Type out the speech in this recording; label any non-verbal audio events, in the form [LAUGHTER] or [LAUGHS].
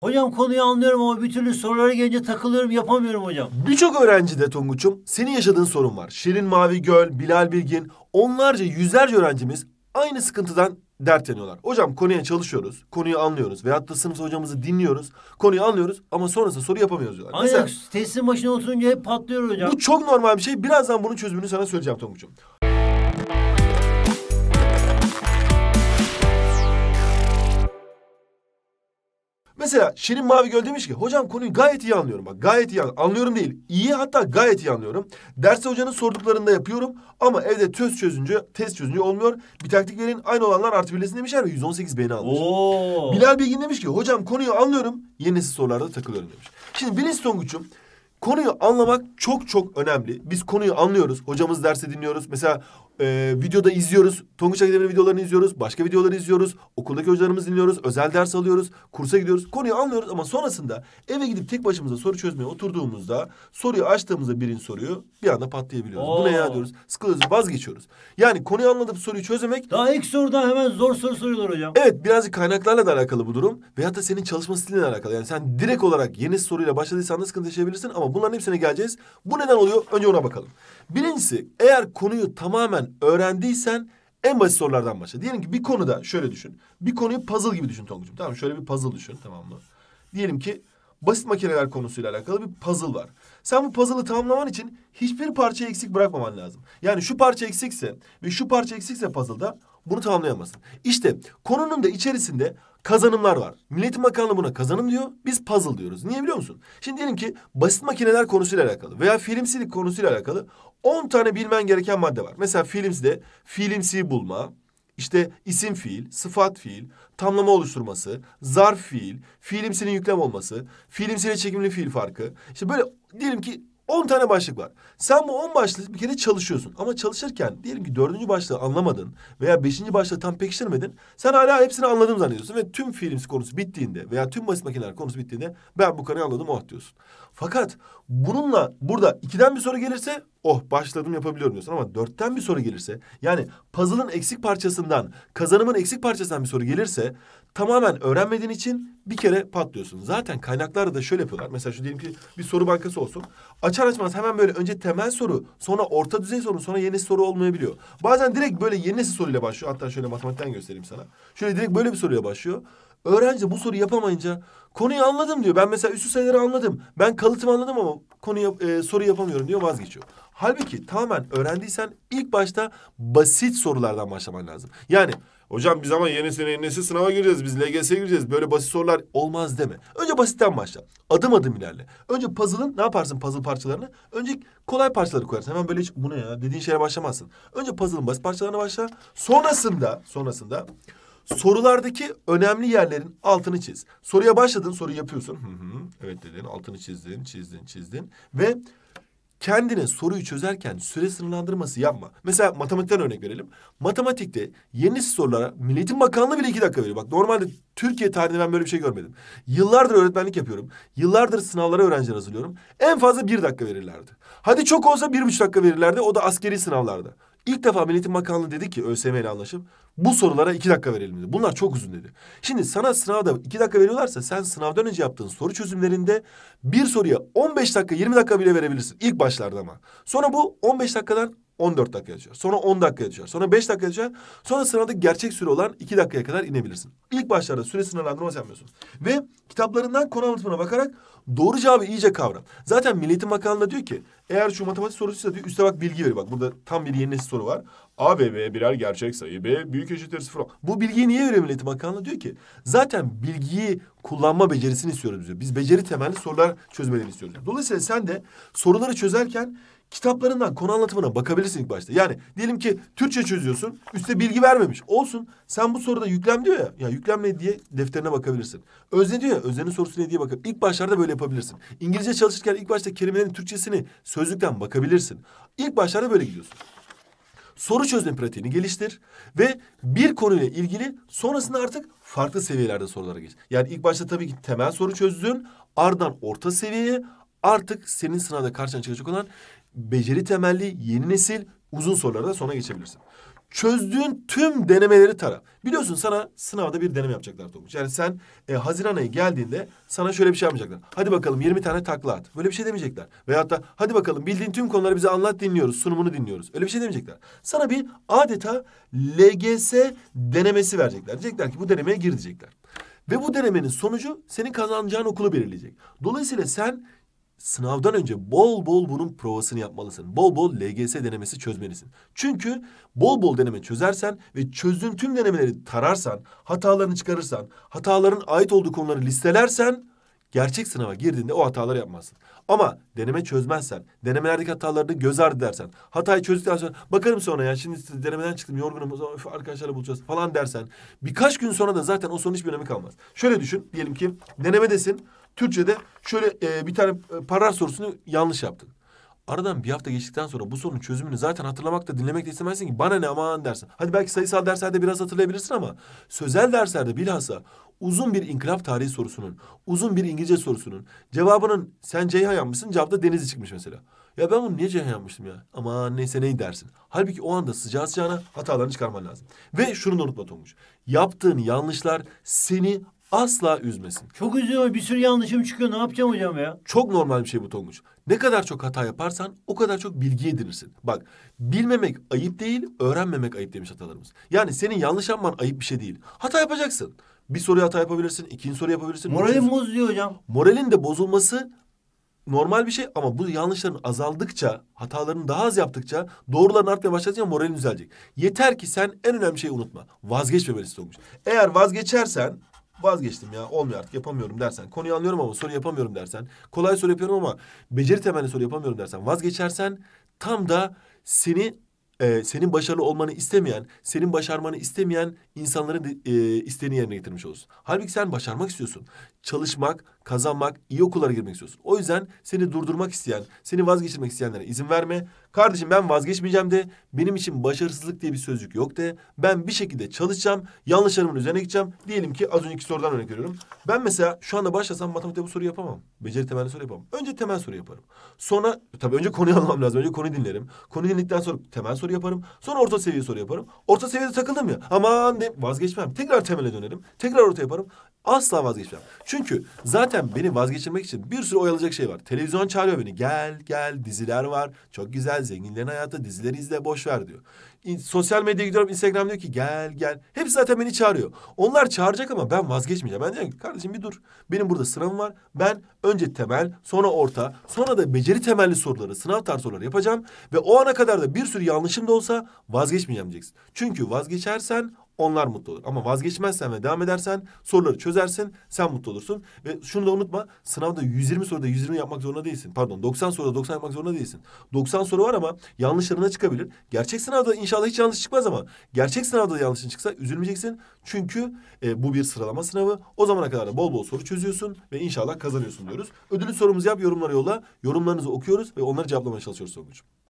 Hocam konuyu anlıyorum ama bir türlü sorulara gelince takılıyorum yapamıyorum hocam. Birçok öğrenci de Tonguç'um senin yaşadığın sorun var. Şirin Mavi Göl, Bilal Bilgin onlarca yüzlerce öğrencimiz aynı sıkıntıdan dert yanıyorlar. Hocam konuya çalışıyoruz, konuyu anlıyoruz veyahut da sınıf hocamızı dinliyoruz, konuyu anlıyoruz ama sonrasında soru yapamıyoruz diyorlar. Aynen Mesela, tesisin başına oturunca hep patlıyor hocam. Bu çok normal bir şey. Birazdan bunun çözümünü sana söyleyeceğim Tonguç'um. Mesela Şirin Mavi Göl demiş ki hocam konuyu gayet iyi anlıyorum. Bak gayet iyi anlıyorum. değil. İyi hatta gayet iyi anlıyorum. Derste hocanın sorduklarında yapıyorum ama evde töz çözünce test çözünce olmuyor. Bir taktik verin aynı olanlar artı birlesin demişler ve 118 beğeni almış. Oo. Bilal Bilgin demiş ki hocam konuyu anlıyorum. yenisi sorularda takılıyorum demiş. Şimdi Bilinç Tonguç'um Konuyu anlamak çok çok önemli. Biz konuyu anlıyoruz. Hocamız dersi dinliyoruz. Mesela e, videoda izliyoruz. Tonguç Akademi'nin videolarını izliyoruz. Başka videoları izliyoruz. Okuldaki hocalarımızı dinliyoruz. Özel ders alıyoruz. Kursa gidiyoruz. Konuyu anlıyoruz ama sonrasında eve gidip tek başımıza soru çözmeye oturduğumuzda soruyu açtığımızda birinin soruyu bir anda patlayabiliyoruz. Oo. Bu ne ya diyoruz. Sıkılıyoruz vazgeçiyoruz. Yani konuyu anladıp soruyu çözmek... Daha ilk sorudan hemen zor soru soruyorlar hocam. Evet birazcık kaynaklarla da alakalı bu durum. Veyahut da senin çalışma stilinle alakalı. Yani sen direkt olarak yeni soruyla başladıysan da sıkıntı yaşayabilirsin ama Bunların hepsine geleceğiz. Bu neden oluyor? Önce ona bakalım. Birincisi eğer konuyu tamamen öğrendiysen en basit sorulardan başla. Diyelim ki bir konuda şöyle düşün. Bir konuyu puzzle gibi düşün Tonguç'um. Tamam şöyle bir puzzle düşün tamam mı? Diyelim ki basit makineler konusuyla alakalı bir puzzle var. Sen bu puzzle'ı tamamlaman için hiçbir parça eksik bırakmaman lazım. Yani şu parça eksikse ve şu parça eksikse puzzle'da bunu tamamlayamazsın. İşte konunun da içerisinde kazanımlar var. Milletin Bakanlığı buna kazanım diyor. Biz puzzle diyoruz. Niye biliyor musun? Şimdi diyelim ki basit makineler konusuyla alakalı veya filmsilik konusuyla alakalı 10 tane bilmen gereken madde var. Mesela filmsde filmsi bulma, işte isim fiil, sıfat fiil, tamlama oluşturması, zarf fiil, fiilimsinin yüklem olması, fiilimsiyle çekimli fiil farkı. İşte böyle diyelim ki On tane başlık var. Sen bu on başlığı bir kere çalışıyorsun. Ama çalışırken diyelim ki dördüncü başlığı anlamadın veya beşinci başlığı tam pekiştirmedin. Sen hala hepsini anladım zannediyorsun ve tüm films konusu bittiğinde veya tüm basit makineler konusu bittiğinde ben bu konuyu anladım oh diyorsun. Fakat bununla burada ikiden bir soru gelirse oh başladım yapabiliyorum diyorsun ama dörtten bir soru gelirse yani puzzle'ın eksik parçasından kazanımın eksik parçasından bir soru gelirse tamamen öğrenmediğin için bir kere patlıyorsun. Zaten kaynaklarda da şöyle yapıyorlar. Mesela şu diyelim ki bir soru bankası olsun. Açar açmaz hemen böyle önce temel soru sonra orta düzey soru sonra yeni soru olmayabiliyor. Bazen direkt böyle yeni soruyla başlıyor. Hatta şöyle matematikten göstereyim sana. Şöyle direkt böyle bir soruya başlıyor. Öğrenci bu soruyu yapamayınca konuyu anladım diyor. Ben mesela üstü sayıları anladım. Ben kalıtımı anladım ama konuyu e, soru yapamıyorum diyor vazgeçiyor. Halbuki tamamen öğrendiysen ilk başta basit sorulardan başlaman lazım. Yani hocam biz ama yeni sene yeni sınava gireceğiz. Biz LGS'ye gireceğiz. Böyle basit sorular olmaz deme. Önce basitten başla. Adım adım ilerle. Önce puzzle'ın ne yaparsın puzzle parçalarını? Önce kolay parçaları koyarsın. Hemen böyle hiç bu ne ya dediğin şeye başlamazsın. Önce puzzle'ın basit parçalarına başla. Sonrasında sonrasında Sorulardaki önemli yerlerin altını çiz. Soruya başladın, soruyu yapıyorsun. Hı hı, evet dedin, altını çizdin, çizdin, çizdin. Ve kendine soruyu çözerken süre sınırlandırması yapma. Mesela matematikten örnek verelim. Matematikte yeni sorulara Milletin Bakanlığı bile iki dakika veriyor. Bak normalde Türkiye tarihinde ben böyle bir şey görmedim. Yıllardır öğretmenlik yapıyorum. Yıllardır sınavlara öğrenciler hazırlıyorum. En fazla bir dakika verirlerdi. Hadi çok olsa bir buçuk dakika verirlerdi. O da askeri sınavlarda. İlk defa Milli Eğitim Bakanlığı dedi ki ÖSM ile anlaşıp bu sorulara iki dakika verelim dedi. Bunlar çok uzun dedi. Şimdi sana sınavda iki dakika veriyorlarsa sen sınavdan önce yaptığın soru çözümlerinde bir soruya 15 dakika 20 dakika bile verebilirsin. ilk başlarda ama. Sonra bu 15 dakikadan 14 dakika düşer. Sonra 10 dakika düşer. Sonra 5 dakika düşer. Sonra sınavda gerçek süre olan 2 dakikaya kadar inebilirsin. İlk başlarda süre sınırlandırması yapmıyorsun. Ve kitaplarından konu anlatımına bakarak doğru cevabı iyice kavra. Zaten Milli Eğitim Bakanlığı diyor ki eğer şu matematik sorusuysa diyor üste bak bilgi veriyor. Bak burada tam bir yeni soru var. A ve B birer gerçek sayı. B büyük eşittir sıfır. Bu bilgiyi niye veriyor Milli Eğitim Bakanlığı? Diyor ki zaten bilgiyi kullanma becerisini istiyoruz diyor. Biz beceri temelli sorular çözmelerini istiyoruz. Dolayısıyla sen de soruları çözerken kitaplarından konu anlatımına bakabilirsin ilk başta. Yani diyelim ki Türkçe çözüyorsun. Üste bilgi vermemiş. Olsun. Sen bu soruda yüklem diyor ya. Ya yüklenme diye defterine bakabilirsin. Özne diyor ya. Özne'nin sorusu ne diye bakabilirsin. İlk başlarda böyle yapabilirsin. İngilizce çalışırken ilk başta kelimelerin Türkçesini sözlükten bakabilirsin. İlk başlarda böyle gidiyorsun soru çözme pratiğini geliştir ve bir konuyla ilgili sonrasında artık farklı seviyelerde sorulara geç. Yani ilk başta tabii ki temel soru çözdün, ardından orta seviyeye, artık senin sınavda karşına çıkacak olan beceri temelli yeni nesil uzun sorularda sona geçebilirsin. Çözdüğün tüm denemeleri tara. Biliyorsun sana sınavda bir deneme yapacaklar Tomuç. Yani sen e, Haziran ayı geldiğinde sana şöyle bir şey yapmayacaklar. Hadi bakalım 20 tane takla at. Böyle bir şey demeyecekler. Veyahut da hadi bakalım bildiğin tüm konuları bize anlat dinliyoruz. Sunumunu dinliyoruz. Öyle bir şey demeyecekler. Sana bir adeta LGS denemesi verecekler. Diyecekler ki bu denemeye gir diyecekler. Ve bu denemenin sonucu senin kazanacağın okulu belirleyecek. Dolayısıyla sen sınavdan önce bol bol bunun provasını yapmalısın. Bol bol LGS denemesi çözmelisin. Çünkü bol bol deneme çözersen ve çözdüğün tüm denemeleri tararsan, hatalarını çıkarırsan, hataların ait olduğu konuları listelersen gerçek sınava girdiğinde o hataları yapmazsın. Ama deneme çözmezsen, denemelerdeki hatalarını göz ardı dersen, hatayı çözdükten sonra bakarım sonra ya şimdi denemeden çıktım yorgunum zaman arkadaşlarla buluşacağız falan dersen birkaç gün sonra da zaten o sorunun hiçbir önemi kalmaz. Şöyle düşün diyelim ki denemedesin Türkçe'de şöyle e, bir tane e, parar sorusunu yanlış yaptın. Aradan bir hafta geçtikten sonra bu sorunun çözümünü zaten hatırlamak da dinlemek de istemezsin ki bana ne aman dersin. Hadi belki sayısal derslerde biraz hatırlayabilirsin ama sözel derslerde bilhassa uzun bir inkılap tarihi sorusunun, uzun bir İngilizce sorusunun cevabının sen Ceyhan yanmışsın cevapta Denizli çıkmış mesela. Ya ben bunu niye Ceyhan yanmıştım ya? Ama neyse neyi dersin. Halbuki o anda sıcağı sıcağına hatalarını çıkarman lazım. Ve şunu da unutma Tonguç. Yaptığın yanlışlar seni asla üzmesin. Çok üzüyor. Bir sürü yanlışım çıkıyor. Ne yapacağım hocam ya? Çok normal bir şey bu Tonguç. Ne kadar çok hata yaparsan o kadar çok bilgi edinirsin. Bak bilmemek ayıp değil, öğrenmemek ayıp demiş hatalarımız. Yani senin yanlış yapman ayıp bir şey değil. Hata yapacaksın. Bir soru hata yapabilirsin, ikinci soru yapabilirsin. Moralim bozuluyor hocam. Moralin de bozulması normal bir şey ama bu yanlışların azaldıkça, hataların daha az yaptıkça, doğruların artmaya başladıkça moralin düzelecek. Yeter ki sen en önemli şeyi unutma. Vazgeçmemelisin olmuş. Eğer vazgeçersen vazgeçtim ya olmuyor artık yapamıyorum dersen. Konuyu anlıyorum ama soru yapamıyorum dersen. Kolay soru yapıyorum ama beceri temelli soru yapamıyorum dersen. Vazgeçersen tam da seni e, senin başarılı olmanı istemeyen, senin başarmanı istemeyen insanların e, isteğini yerine getirmiş olursun. Halbuki sen başarmak istiyorsun. Çalışmak, kazanmak, iyi okullara girmek istiyorsun. O yüzden seni durdurmak isteyen, seni vazgeçirmek isteyenlere izin verme. Kardeşim ben vazgeçmeyeceğim de, benim için başarısızlık diye bir sözcük yok de. Ben bir şekilde çalışacağım, yanlışlarımın üzerine gideceğim. Diyelim ki az önceki sorudan örnek veriyorum. Ben mesela şu anda başlasam matematikte bu soruyu yapamam. Beceri temelli soru yapamam. Önce temel soru yaparım. Sonra tabii önce konuyu [LAUGHS] anlamam lazım. Önce konuyu dinlerim. Konuyu dinledikten sonra temel soru yaparım. Sonra orta seviye soru yaparım. Orta seviyede takıldım ya. Aman de ne vazgeçmem. Tekrar temele dönerim. Tekrar orta yaparım. Asla vazgeçmem. Çünkü zaten beni vazgeçirmek için bir sürü oyalayacak şey var. Televizyon çağırıyor beni. Gel gel diziler var. Çok güzel zenginlerin hayatı dizileri izle boş ver diyor. İn, sosyal medyaya gidiyorum Instagram diyor ki gel gel. Hepsi zaten beni çağırıyor. Onlar çağıracak ama ben vazgeçmeyeceğim. Ben diyorum ki kardeşim bir dur. Benim burada sınavım var. Ben önce temel sonra orta sonra da beceri temelli soruları sınav tarzı soruları yapacağım. Ve o ana kadar da bir sürü yanlışım da olsa vazgeçmeyeceğim diyeceksin. Çünkü vazgeçersen onlar mutlu olur. Ama vazgeçmezsen ve devam edersen soruları çözersin sen mutlu olursun. Ve şunu da unutma sınavda 120 soruda 120 yapmak zorunda değilsin. Pardon 90 soruda 90 yapmak zorunda değilsin. 90 soru var ama yanlışlarına çıkabilir. Gerçek sınavda inşallah hiç yanlış çıkmaz ama gerçek sınavda da yanlışın çıksa üzülmeyeceksin. Çünkü e, bu bir sıralama sınavı. O zamana kadar da bol bol soru çözüyorsun ve inşallah kazanıyorsun diyoruz. Ödülü sorumuzu yap yorumlara yolla. Yorumlarınızı okuyoruz ve onları cevaplamaya çalışıyoruz Songucuğum.